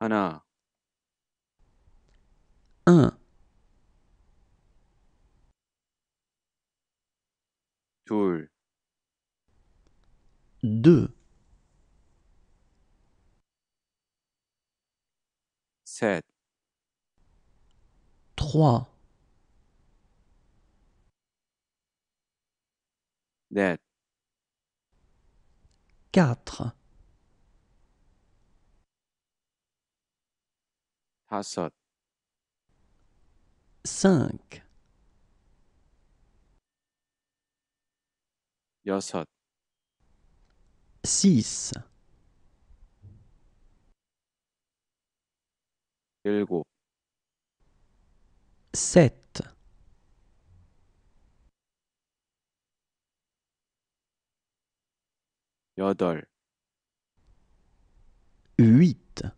1 1 2 2 7 3 4 다섯 5 여섯 6 일곱 7 여덟 8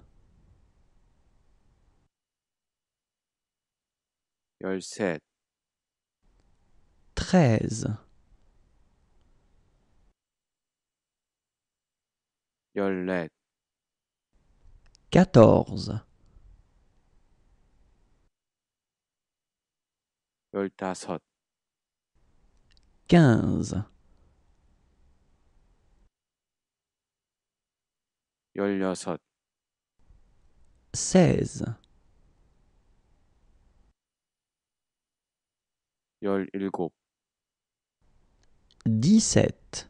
13 14 15 16 dix-sept,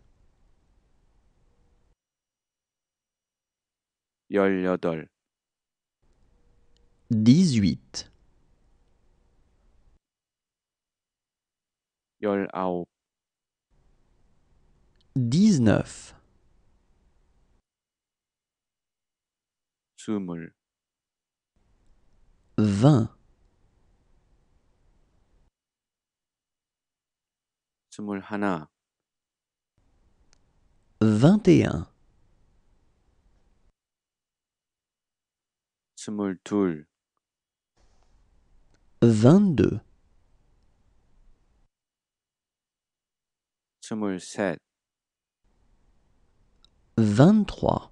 dix-huit, dix-neuf, 21 22 23 24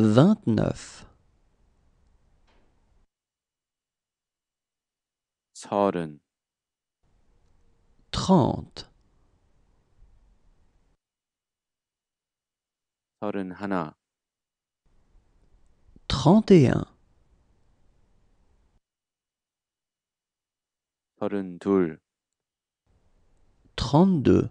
vingt-neuf trente trente et un trente-deux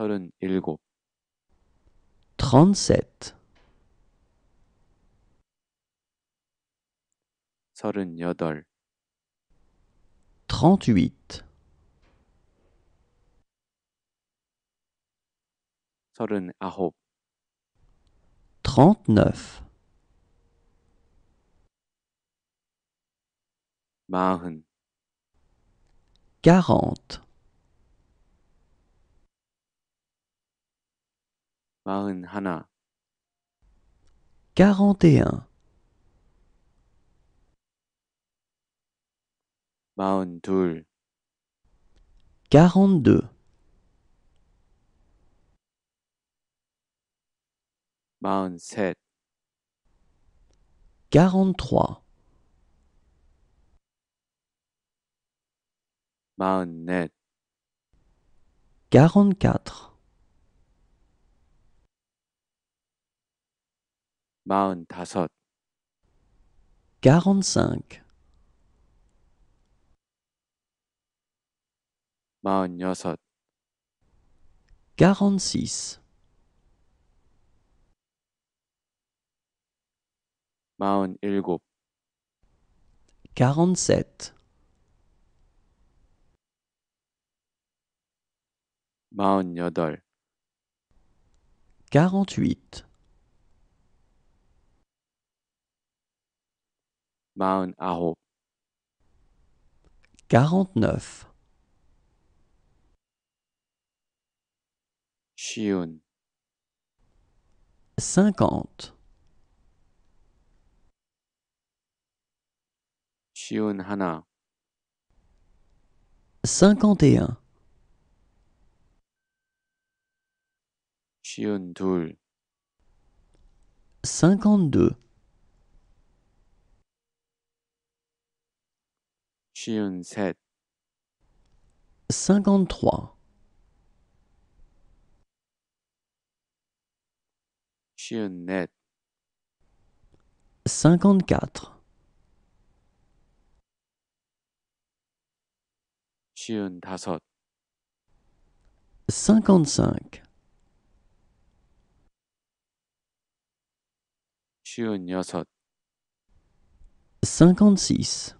서른37 38 서른아홉 39 40 Mountain Hana quarante et un Mountain Toul quarante-deux Mountain Set quarante-trois Mountain Net. quarante-quatre. 45. 46. 47. 48. Quarante-neuf. Cinquante. Hana. Cinquante et un. Cinquante-deux. 7 53 53 54 54 55 56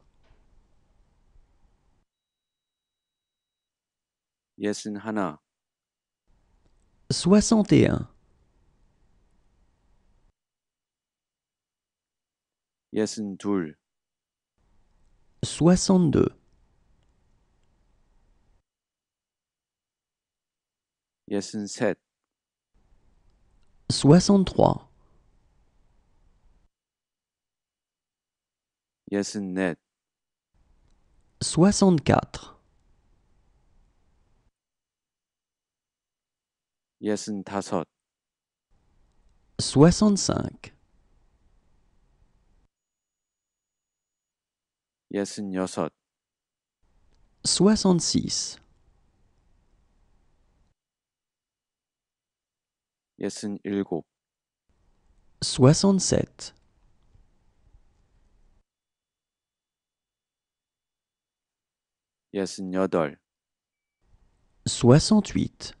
61 62 63 64 예순다섯 65 예순여섯 66 예순일곱 67 예순여덟 68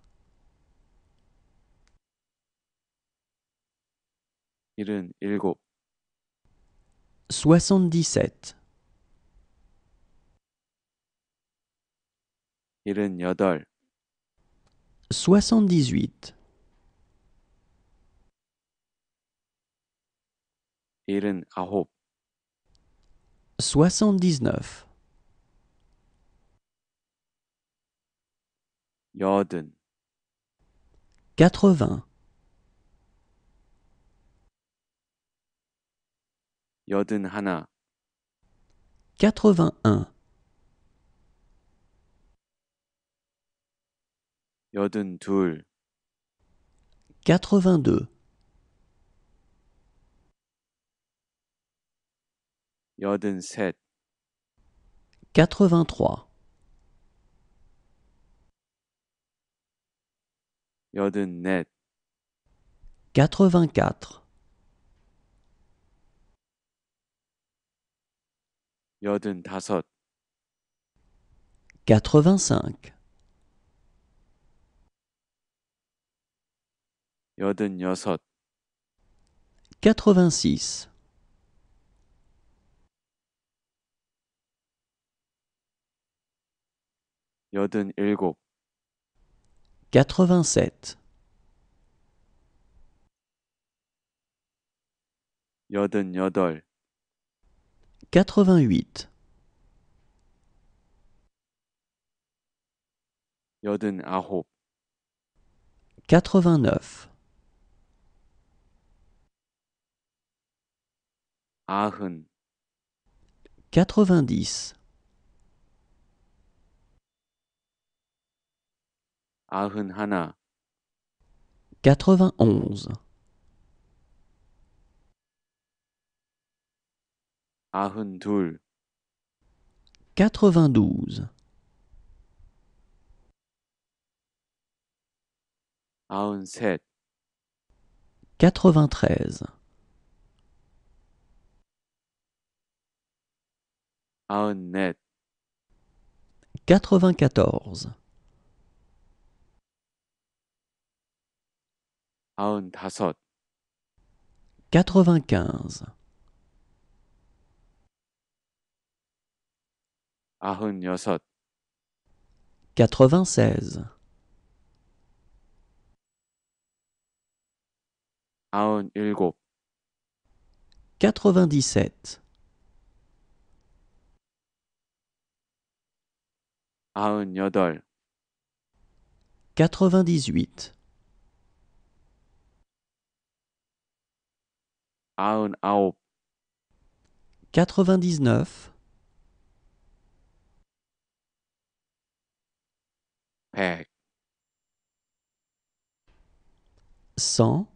77 78 79 80 Yodun Hana, quatre-vingt-un. Yodun deux Yodun sept quatre-vingt-trois. Net, quatre 여든 다섯 85 여든 여섯 86 여든 일곱 87 여든 여덟 88 89 90 91 92 93 94 95 96 97 98 98 99 pack. É. 100